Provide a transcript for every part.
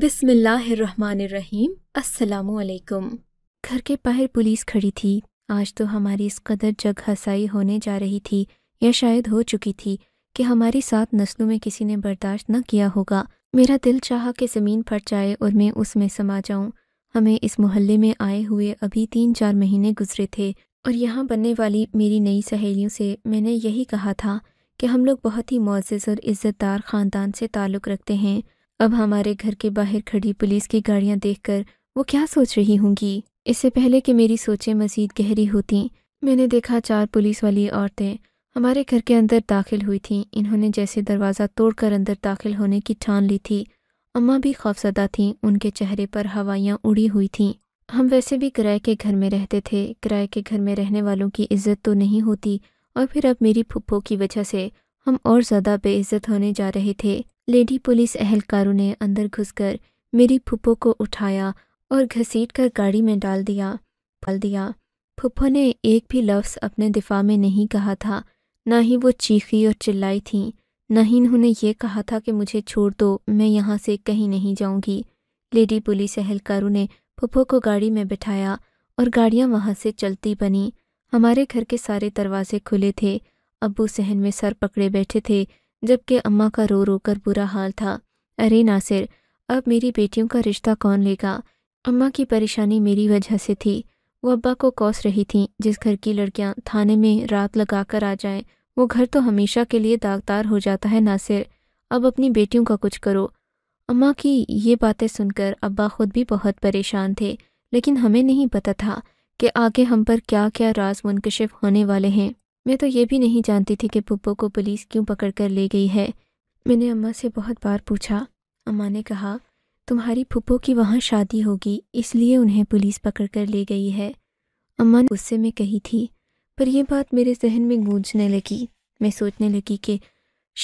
बिसमीम असलकुम घर के बाहर पुलिस खड़ी थी आज तो हमारी इस कदर जग हसाई होने जा रही थी या शायद हो चुकी थी कि हमारी सात नस्लों में किसी ने बर्दाश्त न किया होगा मेरा दिल चाह कि ज़मीन फट जाए और मैं उसमें समा जाऊं हमें इस मोहल्ले में आए हुए अभी तीन चार महीने गुजरे थे और यहाँ बनने वाली मेरी नई सहेलियों से मैंने यही कहा था कि हम लोग बहुत ही मोज़ और इज़्ज़तदार ख़ानदान से ताल्लुक़ रखते हैं अब हमारे घर के बाहर खड़ी पुलिस की गाड़ियां देखकर वो क्या सोच रही होंगी इससे पहले कि मेरी सोचें मजीद गहरी होती मैंने देखा चार पुलिस वाली औरतें हमारे घर के अंदर दाखिल हुई थीं इन्होंने जैसे दरवाज़ा तोड़कर अंदर दाखिल होने की ठान ली थी अम्मा भी खौफजदा थीं उनके चेहरे पर हवाइयाँ उड़ी हुई थीं हम वैसे भी किराए के घर में रहते थे किराए के घर में रहने वालों की इज्जत तो नहीं होती और फिर अब मेरी फुप्पो की वजह से हम और ज़्यादा बेइज्जत होने जा रहे थे लेडी पुलिस अहलकारों ने अंदर घुसकर मेरी फूफो को उठाया और घसीट कर गाड़ी में डाल दिया पल दिया फूफो ने एक भी लफ्स अपने दिफा में नहीं कहा था ना ही वो चीखी और चिल्लाई थी ना ही उन्होंने ये कहा था कि मुझे छोड़ दो मैं यहाँ से कहीं नहीं जाऊँगी लेडी पुलिस अहलकारों ने फुफो को गाड़ी में बिठाया और गाड़ियाँ वहाँ से चलती बनी हमारे घर के सारे दरवाजे खुले थे अबू सहन में सर पकड़े बैठे थे जबकि अम्मा का रो रो कर बुरा हाल था अरे नासिर अब मेरी बेटियों का रिश्ता कौन लेगा अम्मा की परेशानी मेरी वजह से थी वो अब्बा को कोस रही थीं जिस घर की लड़कियां थाने में रात लगा कर आ जाएं वो घर तो हमेशा के लिए दागदार हो जाता है नासिर अब अपनी बेटियों का कुछ करो अम्मा की ये बातें सुनकर अब्बा खुद भी बहुत परेशान थे लेकिन हमें नहीं पता था कि आगे हम पर क्या क्या राज मुनकशिफ होने वाले हैं मैं तो ये भी नहीं जानती थी कि पुप्पो को पुलिस क्यों पकड़ कर ले गई है मैंने अम्मा से बहुत बार पूछा अम्मा ने कहा तुम्हारी पुप्पो की वहाँ शादी होगी इसलिए उन्हें पुलिस पकड़ कर ले गई है अम्मा ने गुस्से में कही थी पर यह बात मेरे जहन में गूंजने लगी मैं सोचने लगी कि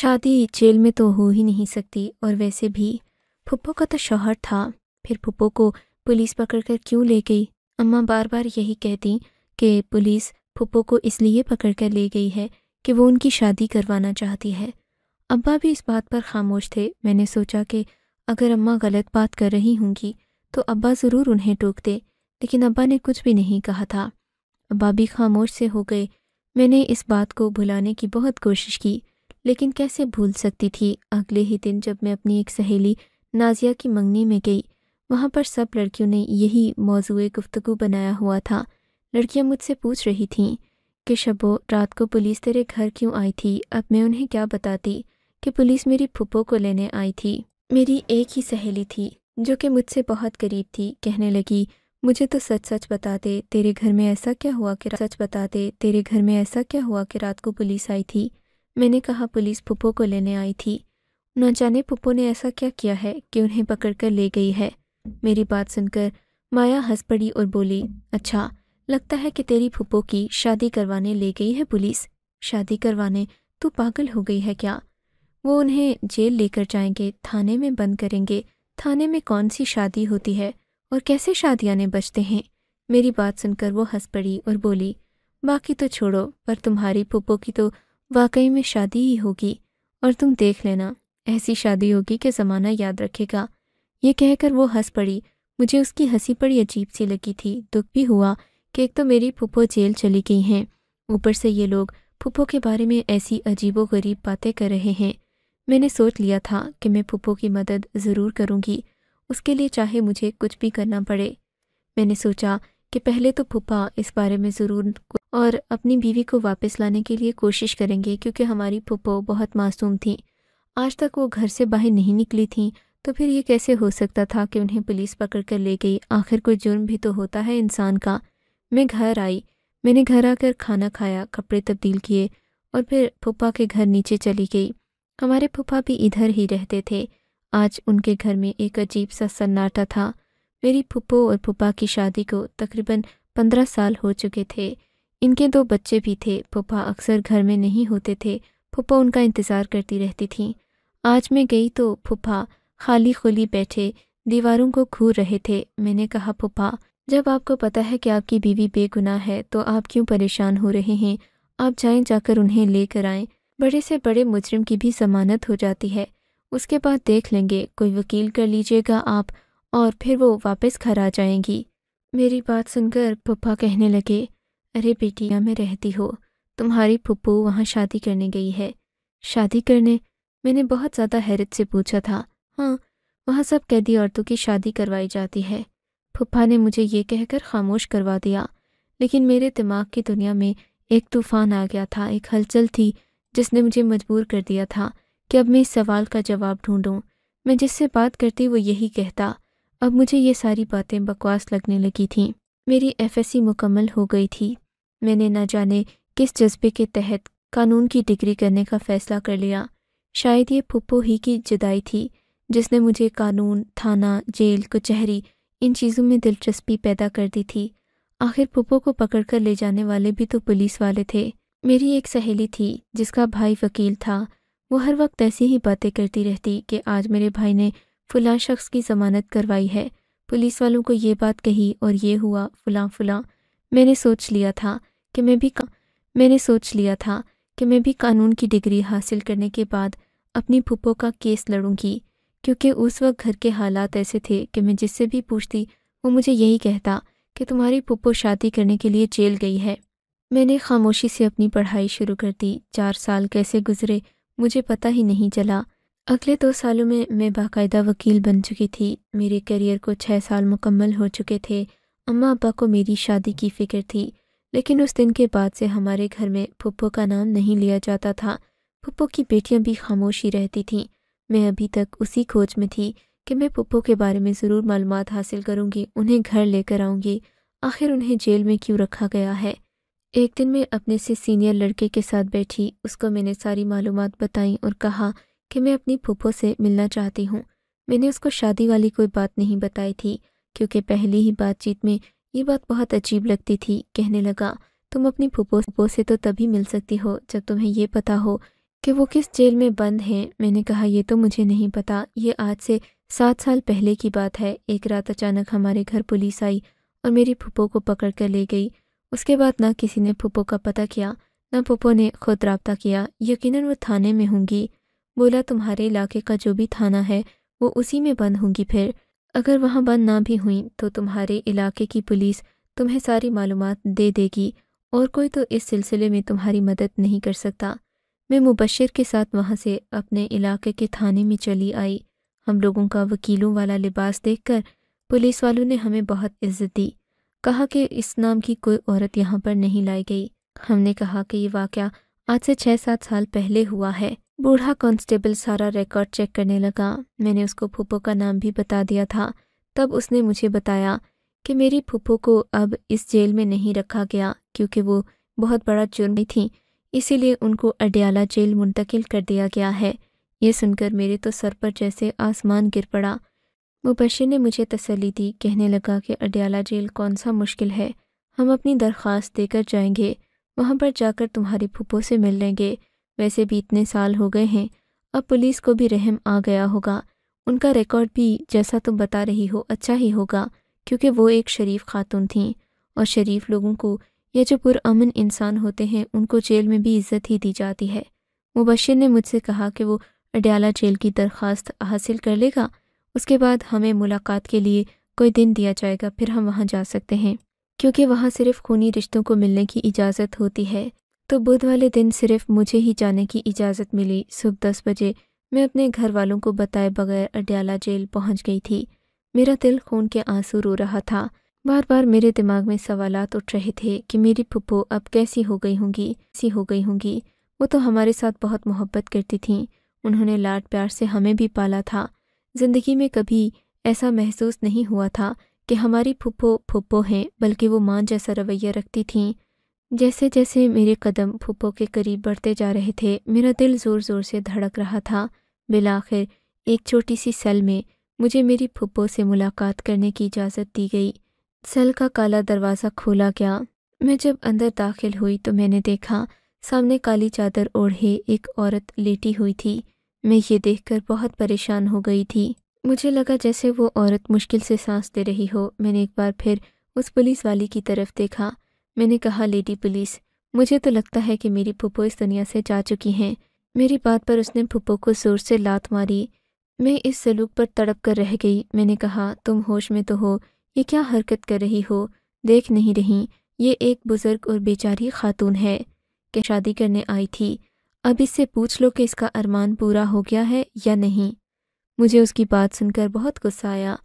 शादी जेल में तो हो ही नहीं सकती और वैसे भी पुप्पो का तो शौहर था फिर पुप्पो को पुलिस पकड़ कर क्यों ले गई अम्मा बार बार यही कहती कि पुलिस पुप्पो को इसलिए पकड़ कर ले गई है कि वो उनकी शादी करवाना चाहती है अब्बा भी इस बात पर खामोश थे मैंने सोचा कि अगर अम्मा गलत बात कर रही होंगी तो अब्बा ज़रूर उन्हें टोक दे लेकिन अब्बा ने कुछ भी नहीं कहा था अब्बा भी खामोश से हो गए मैंने इस बात को भुलाने की बहुत कोशिश की लेकिन कैसे भूल सकती थी अगले ही दिन जब मैं अपनी एक सहेली नाजिया की मंगनी में गई वहाँ पर सब लड़कियों ने यही मौजू गुफ्तगु बनाया हुआ था लड़कियां मुझसे पूछ रही थीं कि शबो रात को पुलिस तेरे घर क्यों आई थी अब मैं उन्हें क्या बताती कि पुलिस मेरी फुप्पो को लेने आई थी मेरी एक ही सहेली थी जो कि मुझसे बहुत करीब थी कहने लगी मुझे तो सच सच बताते तेरे घर में ऐसा क्या हुआ कि सच बताते तेरे घर में ऐसा क्या हुआ कि रात को पुलिस आई थी मैंने कहा पुलिस पुप्पो को लेने आई थी न जाने पुप्पो ने ऐसा क्या किया है कि उन्हें पकड़ कर ले गई है मेरी बात सुनकर माया हंस पड़ी और बोली अच्छा लगता है कि तेरी फुप्पो की शादी करवाने ले गई है पुलिस शादी करवाने तू पागल हो गई है क्या वो उन्हें जेल लेकर जाएंगे थाने में बंद करेंगे थाने में कौन सी शादी होती है और कैसे ने बचते हैं मेरी बात सुनकर वो हंस पड़ी और बोली बाकी तो छोड़ो पर तुम्हारी पुप्पो की तो वाकई में शादी ही होगी और तुम देख लेना ऐसी शादी होगी कि ज़माना याद रखेगा ये कहकर वो हंस पड़ी मुझे उसकी हंसी पड़ी अजीब सी लगी थी दुख भी हुआ कि एक तो मेरी पुप्पो जेल चली गई हैं ऊपर से ये लोग पुप्पो के बारे में ऐसी अजीबो गरीब बातें कर रहे हैं मैंने सोच लिया था कि मैं पुप्पो की मदद ज़रूर करूँगी उसके लिए चाहे मुझे कुछ भी करना पड़े मैंने सोचा कि पहले तो पुप्पा इस बारे में ज़रूर और अपनी बीवी को वापस लाने के लिए कोशिश करेंगे क्योंकि हमारी पुप्पो बहुत मासूम थी आज तक वो घर से बाहर नहीं निकली थी तो फिर ये कैसे हो सकता था कि उन्हें पुलिस पकड़ कर ले गई आखिर कोई जुर्म भी तो होता है इंसान का मैं घर आई मैंने घर आकर खाना खाया कपड़े तब्दील किए और फिर पप्पा के घर नीचे चली गई हमारे पप्पा भी इधर ही रहते थे आज उनके घर में एक अजीब सा सन्नाटा था मेरी पुप्पो और पप्पा की शादी को तकरीबन पंद्रह साल हो चुके थे इनके दो बच्चे भी थे पप्पा अक्सर घर में नहीं होते थे पुप्पा उनका इंतज़ार करती रहती थी आज मैं गई तो फूफा खाली खुली बैठे दीवारों को घूर रहे थे मैंने कहा पप्पा जब आपको पता है कि आपकी बीवी बेगुनाह है तो आप क्यों परेशान हो रहे हैं आप जाएं जाकर उन्हें लेकर आएं बड़े से बड़े मुजरिम की भी जमानत हो जाती है उसके बाद देख लेंगे कोई वकील कर लीजिएगा आप और फिर वो वापस घर आ जाएंगी मेरी बात सुनकर पप्पा कहने लगे अरे बेटिया में रहती हो तुम्हारी पप्पू वहाँ शादी करने गई है शादी करने मैंने बहुत ज़्यादा हैरत से पूछा था हाँ वहाँ सब कैदी औरतों की शादी करवाई जाती है फुप्पा ने मुझे ये कहकर खामोश करवा दिया लेकिन मेरे दिमाग की दुनिया में एक तूफान आ गया था एक हलचल थी जिसने मुझे मजबूर कर दिया था कि अब मैं इस सवाल का जवाब ढूंढूं मैं जिससे बात करती वो यही कहता अब मुझे ये सारी बातें बकवास लगने लगी थीं मेरी एफएससी मुकम्मल हो गई थी मैंने न जाने किस जज्बे के तहत कानून की डिग्री करने का फ़ैसला कर लिया शायद ये पुप्पो ही की जुदाई थी जिसने मुझे कानून थाना जेल कचहरी इन चीज़ों में दिलचस्पी पैदा कर दी थी आखिर पुप्पो को पकड़कर ले जाने वाले भी तो पुलिस वाले थे मेरी एक सहेली थी जिसका भाई वकील था वो हर वक्त ऐसी ही बातें करती रहती कि आज मेरे भाई ने फलां शख्स की जमानत करवाई है पुलिस वालों को ये बात कही और ये हुआ फलां फलां मैंने सोच लिया था कि मैं भी मैंने सोच लिया था कि मैं भी कानून की डिग्री हासिल करने के बाद अपनी पुप्पो का केस लड़ूंगी क्योंकि उस वक्त घर के हालात ऐसे थे कि मैं जिससे भी पूछती वो मुझे यही कहता कि तुम्हारी पुप्पो शादी करने के लिए जेल गई है मैंने खामोशी से अपनी पढ़ाई शुरू कर दी चार साल कैसे गुजरे मुझे पता ही नहीं चला अगले दो सालों में मैं बाकायदा वकील बन चुकी थी मेरे करियर को छः साल मुकम्मल हो चुके थे अम्मा अब्बा को मेरी शादी की फ़िक्र थी लेकिन उस दिन के बाद से हमारे घर में पुप्पो का नाम नहीं लिया जाता था पुप्पो की बेटियां भी खामोशी रहती थीं मैं अभी तक उसी खोज में थी कि मैं पप्पो के बारे में ज़रूर मालूम हासिल करूँगी उन्हें घर लेकर आऊँगी आखिर उन्हें जेल में क्यों रखा गया है एक दिन मैं अपने से सीनियर लड़के के साथ बैठी उसको मैंने सारी मालूम बताई और कहा कि मैं अपनी पुप्पो से मिलना चाहती हूँ मैंने उसको शादी वाली कोई बात नहीं बताई थी क्योंकि पहली ही बातचीत में ये बात बहुत अजीब लगती थी कहने लगा तुम अपनी फूफो से तो तभी मिल सकती हो जब तुम्हें यह पता हो कि वो किस जेल में बंद हैं मैंने कहा ये तो मुझे नहीं पता ये आज से सात साल पहले की बात है एक रात अचानक हमारे घर पुलिस आई और मेरी फूपो को पकड़ कर ले गई उसके बाद ना किसी ने फूपो का पता किया ना पुप्पो ने खुद रबता किया यकीनन वो थाने में होंगी बोला तुम्हारे इलाके का जो भी थाना है वो उसी में बंद होंगी फिर अगर वहाँ बंद ना भी हुई तो तुम्हारे इलाके की पुलिस तुम्हें सारी मालूम दे देगी और कोई तो इस सिलसिले में तुम्हारी मदद नहीं कर सकता मैं मुबशर के साथ वहाँ से अपने इलाके के थाने में चली आई हम लोगों का वकीलों वाला लिबास देखकर पुलिस वालों ने हमें बहुत इज्जत दी कहा कि इस नाम की कोई औरत यहाँ पर नहीं लाई गई हमने कहा कि ये वाक़ आज से छः सात साल पहले हुआ है बूढ़ा कांस्टेबल सारा रिकॉर्ड चेक करने लगा मैंने उसको फूफो का नाम भी बता दिया था तब उसने मुझे बताया कि मेरी फूफो को अब इस जेल में नहीं रखा गया क्योंकि वो बहुत बड़ा जुर्म थी इसीलिए उनको अड्याला जेल मुंतकिल कर दिया गया है ये सुनकर मेरे तो सर पर जैसे आसमान गिर पड़ा मुबशर ने मुझे तसली दी कहने लगा कि अड्याला जेल कौन सा मुश्किल है हम अपनी दरख्वास्त देकर जाएंगे वहां पर जाकर तुम्हारी फूफो से मिल लेंगे वैसे भी इतने साल हो गए हैं अब पुलिस को भी रहम आ गया होगा उनका रिकॉर्ड भी जैसा तुम बता रही हो अच्छा ही होगा क्योंकि वो एक शरीफ खातून थीं और शरीफ लोगों को ये जो पुरअमन इंसान होते हैं उनको जेल में भी इज्जत ही दी जाती है मुबशर ने मुझसे कहा कि वो अडयाला जेल की दरख्वास्त हासिल कर लेगा उसके बाद हमें मुलाकात के लिए कोई दिन दिया जाएगा फिर हम वहाँ जा सकते हैं क्योंकि वहाँ सिर्फ खूनी रिश्तों को मिलने की इजाज़त होती है तो बुध वाले दिन सिर्फ मुझे ही जाने की इजाज़त मिली सुबह दस बजे मैं अपने घर वालों को बताए बगैर अडयाला जेल पहुँच गई थी मेरा दिल खून के आंसू रो रहा था बार बार मेरे दिमाग में सवाल उठ रहे थे कि मेरी पुप्पो अब कैसी हो गई होंगी सी हो गई होंगी वो तो हमारे साथ बहुत मोहब्बत करती थीं उन्होंने लाड प्यार से हमें भी पाला था ज़िंदगी में कभी ऐसा महसूस नहीं हुआ था कि हमारी फुप्पो फुप्पो हैं बल्कि वो माँ जैसा रवैया रखती थीं जैसे जैसे मेरे कदम फुप्पो के करीब बढ़ते जा रहे थे मेरा दिल ज़ोर ज़ोर से धड़क रहा था बिलाखिर एक छोटी सी सेल में मुझे मेरी फुप्पो से मुलाकात करने की इजाज़त दी गई सेल का काला दरवाज़ा खोला गया मैं जब अंदर दाखिल हुई तो मैंने देखा सामने काली चादर ओढ़े एक औरत लेटी हुई थी मैं ये देखकर बहुत परेशान हो गई थी मुझे लगा जैसे वो औरत मुश्किल से सांस दे रही हो मैंने एक बार फिर उस पुलिस वाली की तरफ देखा मैंने कहा लेडी पुलिस मुझे तो लगता है कि मेरी पुप्पो इस दुनिया से जा चुकी हैं मेरी बात पर उसने पुप्पो को जोर से लात मारी मैं इस सलूक पर तड़प कर रह गई मैंने कहा तुम होश में तो हो ये क्या हरकत कर रही हो देख नहीं रही ये एक बुज़ुर्ग और बेचारी खातून है कि शादी करने आई थी अब इससे पूछ लो कि इसका अरमान पूरा हो गया है या नहीं मुझे उसकी बात सुनकर बहुत गुस्सा आया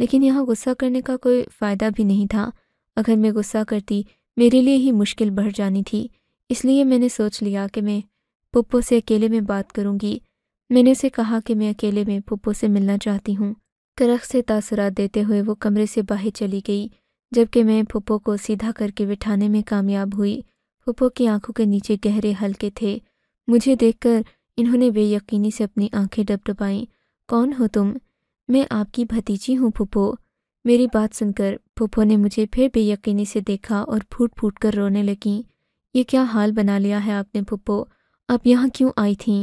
लेकिन यहाँ गुस्सा करने का कोई फ़ायदा भी नहीं था अगर मैं गुस्सा करती मेरे लिए ही मुश्किल बढ़ जानी थी इसलिए मैंने सोच लिया कि मैं पप्पो से अकेले में बात करूँगी मैंने उसे कहा कि मैं अकेले में पप्पो से मिलना चाहती हूँ करख से तासरा देते हुए वो कमरे से बाहर चली गई जबकि मैं फुप्पो को सीधा करके बिठाने में कामयाब हुई फुप्पो की आंखों के नीचे गहरे हल्के थे मुझे देखकर इन्होंने बेयकीनी से अपनी आंखें डबडबाईं कौन हो तुम मैं आपकी भतीजी हूँ फुप्पो मेरी बात सुनकर फुप्पो ने मुझे फिर बेयकीनी से देखा और फूट फूट कर रोने लगी ये क्या हाल बना लिया है आपने फुप्पो आप यहाँ क्यों आई थीं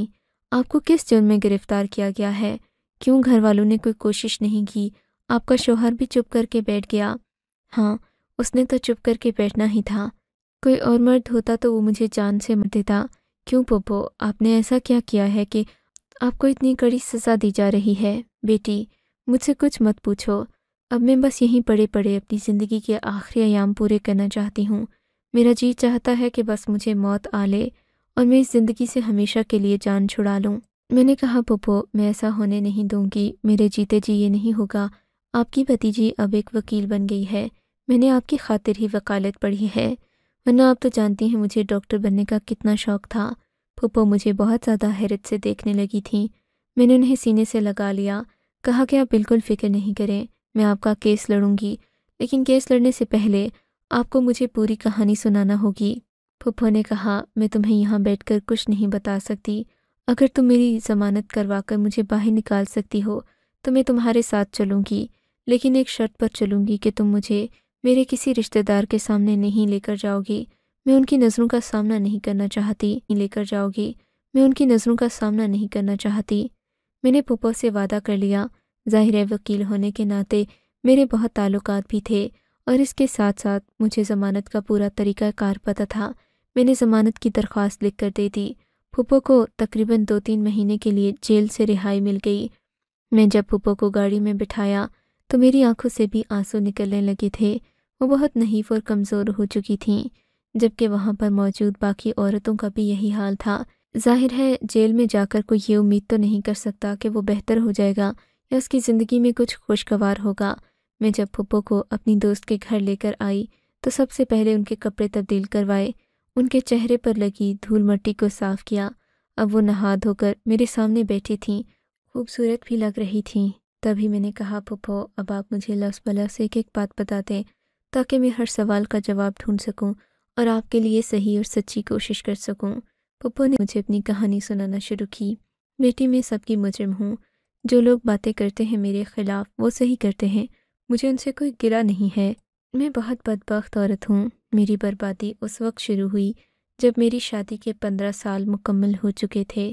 आपको किस जुर्म में गिरफ्तार किया गया है क्यों घर वालों ने कोई कोशिश नहीं की आपका शोहर भी चुप करके बैठ गया हाँ उसने तो चुप करके बैठना ही था कोई और मर्द होता तो वो मुझे जान से मर देता क्यों पोपो आपने ऐसा क्या किया है कि आपको इतनी कड़ी सज़ा दी जा रही है बेटी मुझसे कुछ मत पूछो अब मैं बस यहीं पड़े पड़े अपनी ज़िंदगी के आखिरी आयाम पूरे करना चाहती हूँ मेरा जी चाहता है कि बस मुझे मौत आ ले और मैं इस ज़िंदगी से हमेशा के लिए जान छुड़ा लूँ मैंने कहा पप्पो मैं ऐसा होने नहीं दूंगी मेरे जीते जी ये नहीं होगा आपकी भतीजी अब एक वकील बन गई है मैंने आपकी खातिर ही वकालत पढ़ी है वरना आप तो जानती हैं मुझे डॉक्टर बनने का कितना शौक था पप्पो मुझे बहुत ज़्यादा हैरत से देखने लगी थी मैंने उन्हें सीने से लगा लिया कहा कि आप बिल्कुल फ़िक्र नहीं करें मैं आपका केस लड़ूंगी लेकिन केस लड़ने से पहले आपको मुझे पूरी कहानी सुनाना होगी पप्पो ने कहा मैं तुम्हें यहाँ बैठकर कुछ नहीं बता सकती अगर तुम मेरी जमानत करवाकर मुझे बाहर निकाल सकती हो तो मैं तुम्हारे साथ चलूँगी लेकिन एक शर्त पर चलूँगी कि तुम मुझे मेरे किसी रिश्तेदार के सामने नहीं लेकर जाओगी मैं उनकी नज़रों का सामना नहीं करना चाहती लेकर जाओगी मैं उनकी नज़रों का सामना नहीं करना चाहती मैंने पुप्पो से वादा कर लिया जाहिर है वकील होने के नाते मेरे बहुत ताल्लुक भी थे और इसके साथ साथ मुझे ज़मानत का पूरा तरीक़ाकार पता था मैंने ज़मानत की दरख्वास्त लिख कर दे दी फूफो को तकरीबन दो तीन महीने के लिए जेल से रिहाई मिल गई मैं जब फूफो को गाड़ी में बिठाया तो मेरी आंखों से भी आंसू निकलने लगे थे वो बहुत नहीफ और कमज़ोर हो चुकी थीं जबकि वहाँ पर मौजूद बाकी औरतों का भी यही हाल था जाहिर है जेल में जाकर कोई ये उम्मीद तो नहीं कर सकता कि वो बेहतर हो जाएगा या उसकी ज़िंदगी में कुछ खुशगवार होगा मैं जब फुप्पो को अपनी दोस्त के घर लेकर आई तो सबसे पहले उनके कपड़े तब्दील करवाए उनके चेहरे पर लगी धूल मट्टी को साफ किया अब वो नहा धोकर मेरे सामने बैठी थीं खूबसूरत भी लग रही थी तभी मैंने कहा पुप्पो अब आप मुझे लफ्स बला से एक एक बात बता दें ताकि मैं हर सवाल का जवाब ढूंढ सकूं और आपके लिए सही और सच्ची कोशिश कर सकूं पप्पो ने मुझे अपनी कहानी सुनाना शुरू की बेटी मैं सबकी मुजरम हूँ जो लोग बातें करते हैं मेरे खिलाफ वो सही करते हैं मुझे उनसे कोई गिला नहीं है मैं बहुत बदबخت औरत हूँ मेरी बर्बादी उस वक्त शुरू हुई जब मेरी शादी के पंद्रह साल मुकम्मल हो चुके थे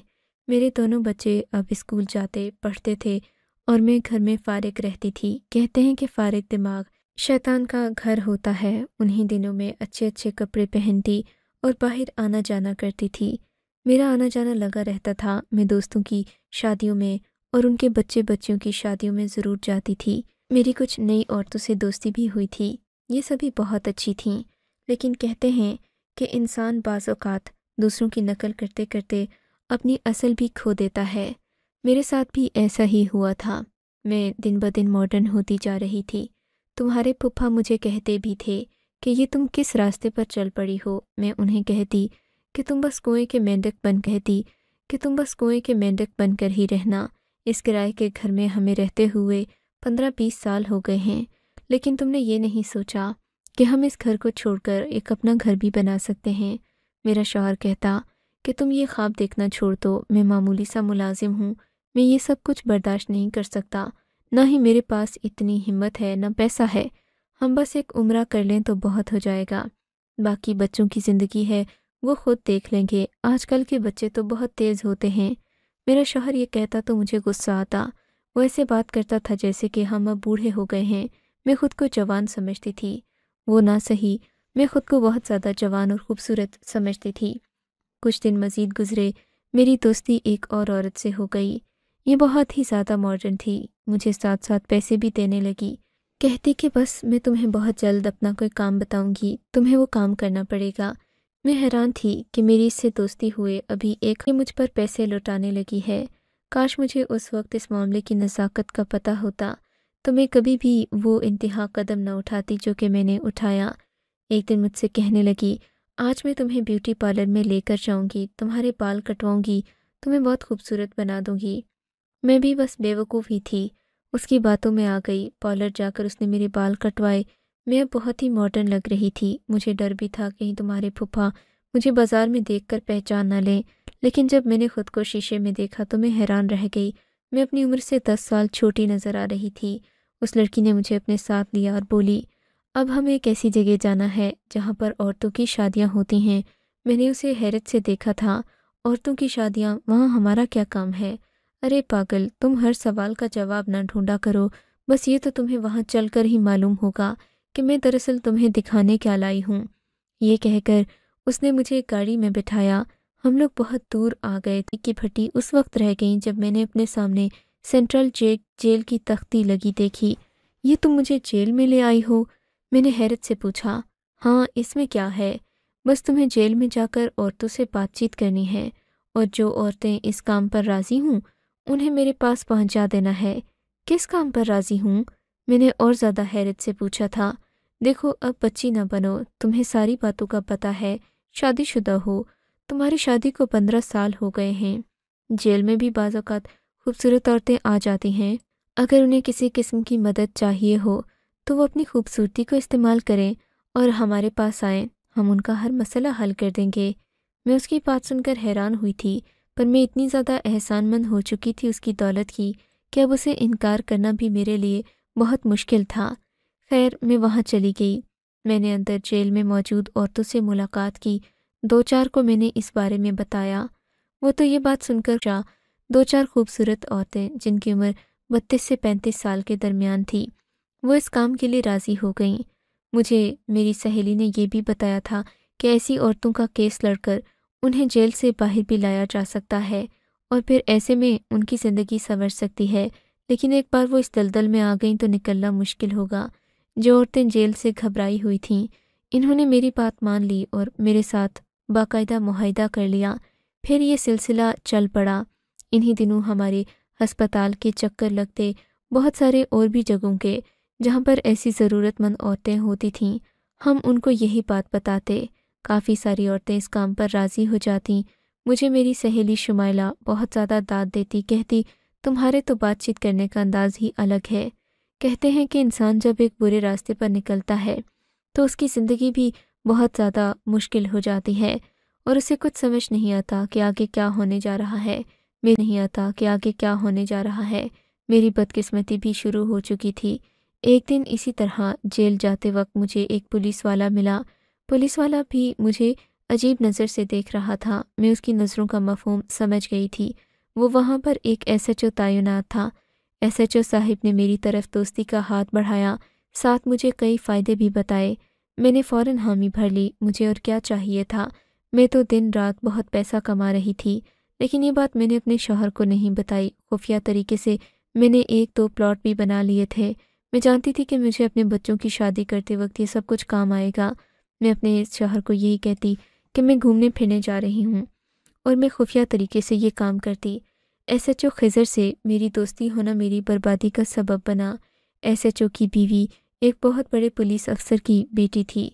मेरे दोनों बच्चे अब स्कूल जाते पढ़ते थे और मैं घर में फारिग रहती थी कहते हैं कि फारिग दिमाग शैतान का घर होता है उन्हीं दिनों में अच्छे अच्छे कपड़े पहनती और बाहर आना जाना करती थी मेरा आना जाना लगा रहता था मैं दोस्तों की शादियों में और उनके बच्चे बच्चियों की शादियों में ज़रूर जाती थी मेरी कुछ नई औरतों से दोस्ती भी हुई थी ये सभी बहुत अच्छी थीं लेकिन कहते हैं कि इंसान बाज़ात दूसरों की नकल करते करते अपनी असल भी खो देता है मेरे साथ भी ऐसा ही हुआ था मैं दिन ब दिन मॉडर्न होती जा रही थी तुम्हारे पुप्पा मुझे कहते भी थे कि ये तुम किस रास्ते पर चल पड़ी हो मैं उन्हें कहती कि तुम बस कुएँ के मेंढक बन कहती कि तुम बस कुएँ के मेंढक बनकर ही रहना इस किराए के घर में हमें रहते हुए पंद्रह बीस साल हो गए हैं लेकिन तुमने ये नहीं सोचा कि हम इस घर को छोड़कर एक अपना घर भी बना सकते हैं मेरा शौहर कहता कि तुम ये ख्वाब देखना छोड़ दो मैं मामूली सा मुलाजिम हूँ मैं ये सब कुछ बर्दाश्त नहीं कर सकता ना ही मेरे पास इतनी हिम्मत है ना पैसा है हम बस एक उम्र कर लें तो बहुत हो जाएगा बाकी बच्चों की ज़िंदगी है वो खुद देख लेंगे आजकल के बच्चे तो बहुत तेज़ होते हैं मेरा शोहर ये कहता तो मुझे गुस्सा आता वो ऐसे बात करता था जैसे कि हम अब बूढ़े हो गए हैं मैं खुद को जवान समझती थी वो ना सही मैं खुद को बहुत ज़्यादा जवान और ख़ूबसूरत समझती थी कुछ दिन मज़ीद गुजरे मेरी दोस्ती एक और औरत से हो गई ये बहुत ही ज़्यादा मॉडर्न थी मुझे साथ साथ पैसे भी देने लगी कहती कि बस मैं तुम्हें बहुत जल्द अपना कोई काम बताऊंगी तुम्हें वो काम करना पड़ेगा मैं हैरान थी कि मेरी इससे दोस्ती हुए अभी एक ही मुझ पर पैसे लौटाने लगी है काश मुझे उस वक्त इस मामले की नज़ाकत का पता होता तो मैं कभी भी वो इंतहा कदम ना उठाती जो कि मैंने उठाया एक दिन मुझसे कहने लगी आज मैं तुम्हें ब्यूटी पार्लर में लेकर जाऊंगी तुम्हारे बाल कटवाऊंगी तुम्हें बहुत खूबसूरत बना दूंगी मैं भी बस बेवकूफ़ ही थी उसकी बातों में आ गई पार्लर जाकर उसने मेरे बाल कटवाए मैं अब बहुत ही मॉडर्न लग रही थी मुझे डर भी था कहीं तुम्हारे फूफा मुझे बाज़ार में देख कर पहचान न लें लेकिन जब मैंने खुद को शीशे में देखा तो मैं हैरान रह गई मैं अपनी उम्र से दस साल छोटी नज़र आ रही थी उस लड़की ने मुझे अपने साथ लिया और बोली अब हमें एक ऐसी जगह जाना है जहाँ पर औरतों की शादियाँ होती हैं मैंने उसे हैरत से देखा था औरतों की शादियाँ वहाँ हमारा क्या काम है अरे पागल तुम हर सवाल का जवाब ना ढूंढा करो बस ये तो तुम्हें वहाँ चल कर ही मालूम होगा कि मैं दरअसल तुम्हें दिखाने क्या लाई हूँ ये कहकर उसने मुझे गाड़ी में बिठाया हम लोग बहुत दूर आ गए थे कि भट्टी उस वक्त रह गई जब मैंने अपने सामने सेंट्रल जेल जेल की तख्ती लगी देखी ये तुम मुझे जेल में ले आई हो मैंने हैरत से पूछा हाँ इसमें क्या है बस तुम्हें जेल में जाकर औरतों से बातचीत करनी है और जो औरतें इस काम पर राज़ी हूँ उन्हें मेरे पास पहुँचा देना है किस काम पर राज़ी हूँ मैंने और ज़्यादा हैरत से पूछा था देखो अब बच्ची ना बनो तुम्हें सारी बातों का पता है शादीशुदा हो तुम्हारी शादी को पंद्रह साल हो गए हैं जेल में भी बाज़ात खूबसूरत औरतें आ जाती हैं अगर उन्हें किसी किस्म की मदद चाहिए हो तो वो अपनी खूबसूरती को इस्तेमाल करें और हमारे पास आएँ हम उनका हर मसला हल कर देंगे मैं उसकी बात सुनकर हैरान हुई थी पर मैं इतनी ज़्यादा एहसानमंद हो चुकी थी उसकी दौलत की कि अब उसे इनकार करना भी मेरे लिए बहुत मुश्किल था खैर मैं वहाँ चली गई मैंने अंदर जेल में मौजूद औरतों से मुलाकात की दो चार को मैंने इस बारे में बताया वो तो ये बात सुनकर चाह दो चार खूबसूरत औरतें जिनकी उम्र बत्तीस से पैंतीस साल के दरमियान थी वो इस काम के लिए राज़ी हो गईं मुझे मेरी सहेली ने यह भी बताया था कि ऐसी औरतों का केस लड़कर उन्हें जेल से बाहर भी लाया जा सकता है और फिर ऐसे में उनकी ज़िंदगी संवर सकती है लेकिन एक बार वो इस दलदल में आ गई तो निकलना मुश्किल होगा जो औरतें जेल से घबराई हुई थीं इन्होंने मेरी बात मान ली और मेरे साथ बाकायदा माहिदा कर लिया फिर ये सिलसिला चल पड़ा इन्हीं दिनों हमारे अस्पताल के चक्कर लगते बहुत सारे और भी जगहों के जहाँ पर ऐसी ज़रूरतमंद औरतें होती थीं हम उनको यही बात बताते काफ़ी सारी औरतें इस काम पर राज़ी हो जाती मुझे मेरी सहेली शुमाइला बहुत ज़्यादा दाद देती कहती तुम्हारे तो बातचीत करने का अंदाज ही अलग है कहते हैं कि इंसान जब एक बुरे रास्ते पर निकलता है तो उसकी ज़िंदगी भी बहुत ज़्यादा मुश्किल हो जाती है और उसे कुछ समझ नहीं आता कि आगे क्या होने जा रहा है में नहीं आता कि आगे क्या होने जा रहा है मेरी बदकिस्मती भी शुरू हो चुकी थी एक दिन इसी तरह जेल जाते वक्त मुझे एक पुलिस वाला मिला पुलिस वाला भी मुझे अजीब नज़र से देख रहा था मैं उसकी नज़रों का मफहम समझ गई थी वो वहाँ पर एक एस एच ओ तैनात था एस एच ओ साहिब ने मेरी तरफ दोस्ती का हाथ बढ़ाया साथ मुझे कई फ़ायदे भी बताए मैंने फ़ौर हामी भर ली मुझे और क्या चाहिए था मैं तो दिन रात बहुत पैसा कमा रही थी लेकिन ये बात मैंने अपने शोहर को नहीं बताई खुफिया तरीके से मैंने एक दो प्लॉट भी बना लिए थे मैं जानती थी कि मुझे अपने बच्चों की शादी करते वक्त ये सब कुछ काम आएगा मैं अपने शोहर को यही कहती कि मैं घूमने फिरने जा रही हूँ और मैं खुफिया तरीके से ये काम करती एस एच ओ खिजर से मेरी दोस्ती होना मेरी बर्बादी का सबब बना एस एच ओ की बीवी एक बहुत बड़े पुलिस अफसर की बेटी थी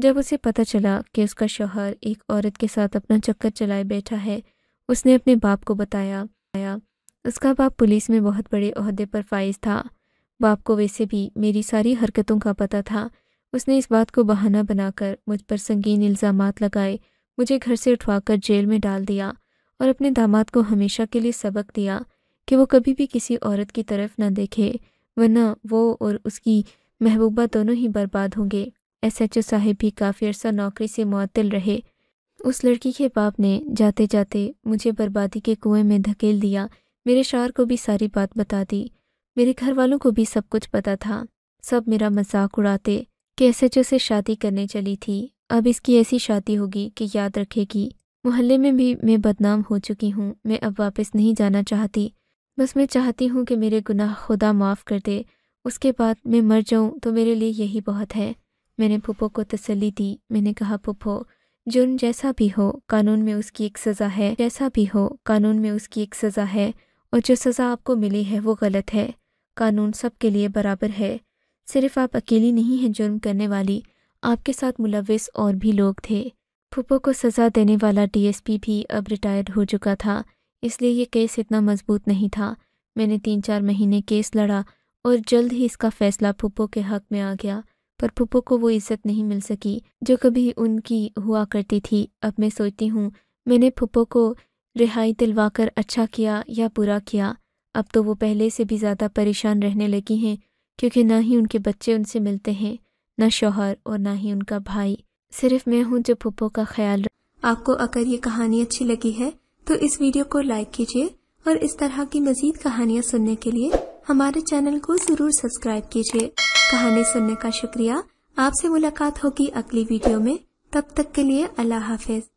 जब उसे पता चला कि उसका शोहर एक औरत के साथ अपना चक्कर चलाए बैठा है उसने अपने बाप को बताया आया उसका बाप पुलिस में बहुत बड़े अहदे पर फाइज था बाप को वैसे भी मेरी सारी हरकतों का पता था उसने इस बात को बहाना बनाकर मुझ पर संगीन इल्ज़ाम लगाए मुझे घर से उठवाकर जेल में डाल दिया और अपने दामाद को हमेशा के लिए सबक दिया कि वो कभी भी किसी औरत की तरफ ना देखे वरना वो और उसकी महबूबा दोनों ही बर्बाद होंगे एस एच ओ साहिब भी काफ़ी अर्सा नौकरी से मअतल रहे उस लड़की के बाप ने जाते जाते मुझे बर्बादी के कुएं में धकेल दिया मेरे शार को भी सारी बात बता दी मेरे घर वालों को भी सब कुछ पता था सब मेरा मजाक उड़ाते कि एसएचओ से शादी करने चली थी अब इसकी ऐसी शादी होगी कि याद रखेगी मोहल्ले में भी मैं बदनाम हो चुकी हूँ मैं अब वापस नहीं जाना चाहती बस मैं चाहती हूँ कि मेरे गुनाह खुदा माफ़ कर दे उसके बाद मैं मर जाऊँ तो मेरे लिए यही बहुत है मैंने पुप्पो को तसली दी मैंने कहा पुप्पो जुर्म जैसा भी हो कानून में उसकी एक सज़ा है जैसा भी हो कानून में उसकी एक सज़ा है और जो सज़ा आपको मिली है वो गलत है कानून सबके लिए बराबर है सिर्फ आप अकेली नहीं हैं जुर्म करने वाली आपके साथ मुलविस और भी लोग थे फूपो को सज़ा देने वाला डीएसपी भी अब रिटायर्ड हो चुका था इसलिए ये केस इतना मजबूत नहीं था मैंने तीन चार महीने केस लड़ा और जल्द ही इसका फैसला फूपो के हक में आ गया पर पुप्पो को वो इज्जत नहीं मिल सकी जो कभी उनकी हुआ करती थी अब मैं सोचती हूँ मैंने पुप्पो को रिहाई दिलवाकर अच्छा किया या बुरा किया अब तो वो पहले से भी ज़्यादा परेशान रहने लगी हैं क्योंकि ना ही उनके बच्चे उनसे मिलते हैं ना शोहर और ना ही उनका भाई सिर्फ मैं हूँ जो पुप्पो का ख्याल रख आपको अगर ये कहानी अच्छी लगी है तो इस वीडियो को लाइक कीजिए और इस तरह की मजीद कहानियाँ सुनने के लिए हमारे चैनल को जरूर सब्सक्राइब कीजिए कहानी सुनने का शुक्रिया आपसे मुलाकात होगी अगली वीडियो में तब तक के लिए अल्लाह हाफिज